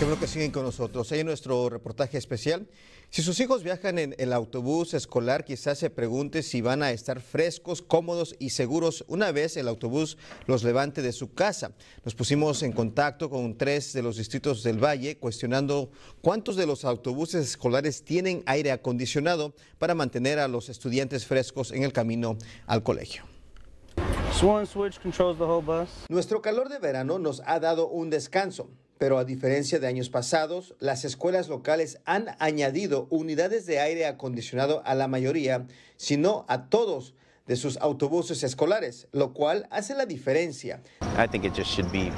Qué que siguen con nosotros. Hay nuestro reportaje especial. Si sus hijos viajan en el autobús escolar, quizás se pregunte si van a estar frescos, cómodos y seguros una vez el autobús los levante de su casa. Nos pusimos en contacto con tres de los distritos del Valle cuestionando cuántos de los autobuses escolares tienen aire acondicionado para mantener a los estudiantes frescos en el camino al colegio. Nuestro calor de verano nos ha dado un descanso pero a diferencia de años pasados, las escuelas locales han añadido unidades de aire acondicionado a la mayoría, si no a todos de sus autobuses escolares, lo cual hace la diferencia. I think it just should be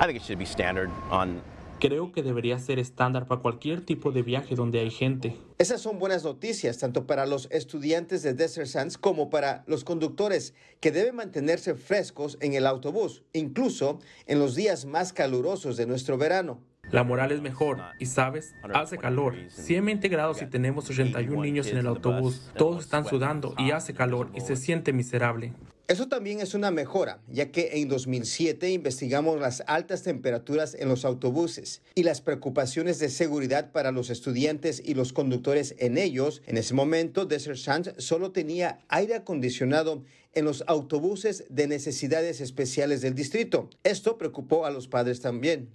I think it should be standard on Creo que debería ser estándar para cualquier tipo de viaje donde hay gente. Esas son buenas noticias tanto para los estudiantes de Desert Sands como para los conductores que deben mantenerse frescos en el autobús, incluso en los días más calurosos de nuestro verano. La moral es mejor y sabes, hace calor. 120 grados y tenemos 81 niños en el autobús. Todos están sudando y hace calor y se siente miserable. Eso también es una mejora, ya que en 2007 investigamos las altas temperaturas en los autobuses y las preocupaciones de seguridad para los estudiantes y los conductores en ellos. En ese momento, Desert Sands solo tenía aire acondicionado en los autobuses de necesidades especiales del distrito. Esto preocupó a los padres también.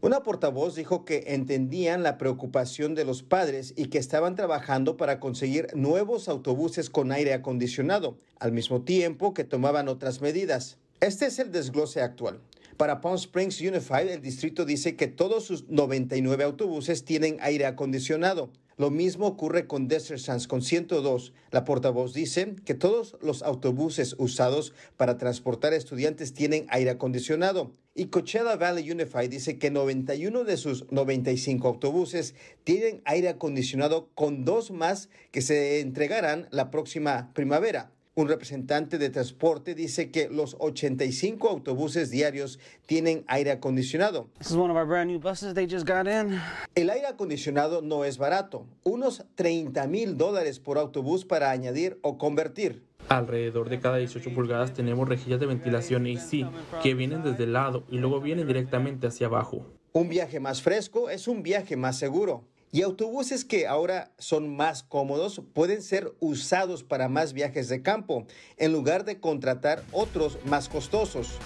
Una portavoz dijo que entendían la preocupación de los padres y que estaban trabajando para conseguir nuevos autobuses con aire acondicionado, al mismo tiempo que tomaban otras medidas. Este es el desglose actual. Para Palm Springs Unified, el distrito dice que todos sus 99 autobuses tienen aire acondicionado. Lo mismo ocurre con Desert Sands con 102. La portavoz dice que todos los autobuses usados para transportar estudiantes tienen aire acondicionado. Y Coachella Valley Unified dice que 91 de sus 95 autobuses tienen aire acondicionado con dos más que se entregarán la próxima primavera. Un representante de transporte dice que los 85 autobuses diarios tienen aire acondicionado. El aire acondicionado no es barato, unos 30 mil dólares por autobús para añadir o convertir. Alrededor de cada 18 pulgadas tenemos rejillas de ventilación AC que vienen desde el lado y luego vienen directamente hacia abajo. Un viaje más fresco es un viaje más seguro. Y autobuses que ahora son más cómodos pueden ser usados para más viajes de campo, en lugar de contratar otros más costosos.